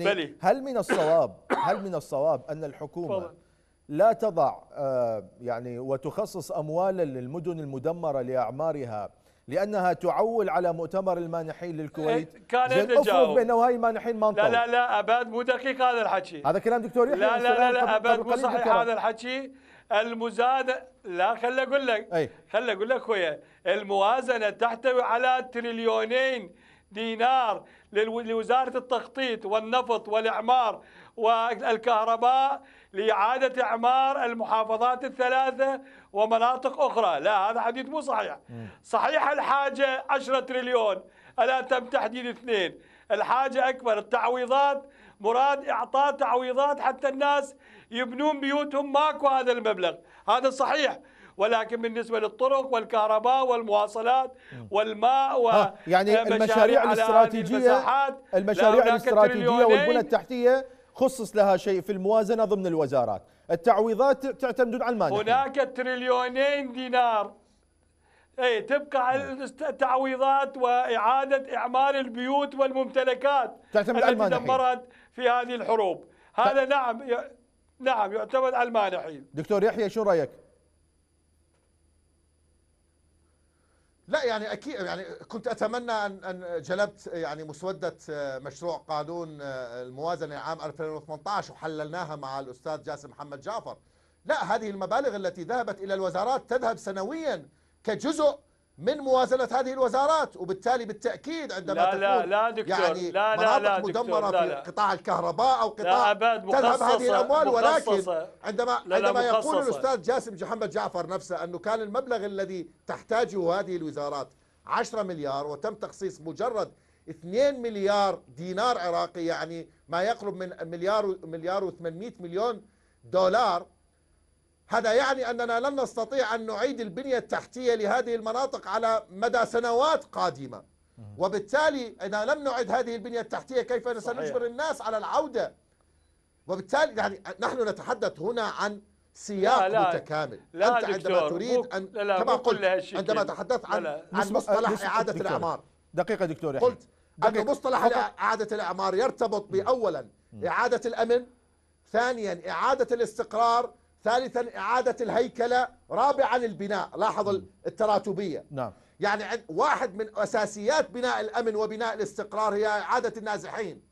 يعني بلي. هل من الصواب هل من الصواب ان الحكومه فضل. لا تضع آه، يعني وتخصص اموالا للمدن المدمره لاعمارها لانها تعول على مؤتمر المانحين للكويت إيه، كان افرض بانه هاي مانحين ما لا لا لا ابد مو دقيق هذا الحكي هذا كلام دكتور يحيى لا لا لا, لا ابد مو صحيح هذا الحكي المزاد لا خل اقول لك خل اقول لك خويا الموازنه تحتوي على تريليونين دينار لوزارة التخطيط والنفط والإعمار والكهرباء لإعادة إعمار المحافظات الثلاثة ومناطق أخرى لا هذا حديث مو صحيح صحيح الحاجة 10 تريليون ألا تم تحديد اثنين الحاجة أكبر التعويضات مراد إعطاء تعويضات حتى الناس يبنون بيوتهم ماكو هذا المبلغ هذا صحيح ولكن بالنسبة للطرق والكهرباء والمواصلات والماء و يعني المشاريع الاستراتيجية المشاريع الاستراتيجية والبنى التحتية خصص لها شيء في الموازنة ضمن الوزارات التعويضات تعتمدون على المانحين. هناك تريليونين دينار اي تبقى على نعم. التعويضات واعاده اعمار البيوت والممتلكات تعتمد التي دمرت في هذه الحروب هذا ف... نعم نعم يعتمد على المانحين دكتور يحيى شو رايك يعني اكيد يعني كنت اتمنى ان ان جلبت يعني مسوده آه، مشروع قانون آه، الموازنه عام 2018 وحللناها مع الاستاذ جاسم محمد جعفر لا هذه المبالغ التي ذهبت الى الوزارات تذهب سنويا كجزء من موازنة هذه الوزارات وبالتالي بالتأكيد عندما لا تكون لا لا دكتور يعني لا لا لا دكتور مدمرة لا لا في قطاع الكهرباء أو قطاع تذهب هذه الأموال ولكن عندما لا لا عندما يقول الأستاذ جاسم محمد جعفر نفسه أنه كان المبلغ الذي تحتاجه هذه الوزارات 10 مليار وتم تخصيص مجرد 2 مليار دينار عراقي يعني ما يقرب من مليار مليار و800 مليون دولار هذا يعني أننا لن نستطيع أن نعيد البنية التحتية لهذه المناطق على مدى سنوات قادمة وبالتالي إذا لم نعد هذه البنية التحتية كيف سنجبر الناس على العودة وبالتالي يعني نحن نتحدث هنا عن سياق لا لا متكامل لا أنت عندما تريد أن لا لا كما قلت عندما تحدثت عن, لا لا عن مصطلح إعادة دكتور الأعمار دقيقة دكتور قلت أن مصطلح إعادة الأعمار يرتبط بأولا إعادة الأمن ثانيا إعادة الاستقرار ثالثا إعادة الهيكلة رابعا البناء لاحظ التراتبية نعم يعني واحد من أساسيات بناء الأمن وبناء الاستقرار هي إعادة النازحين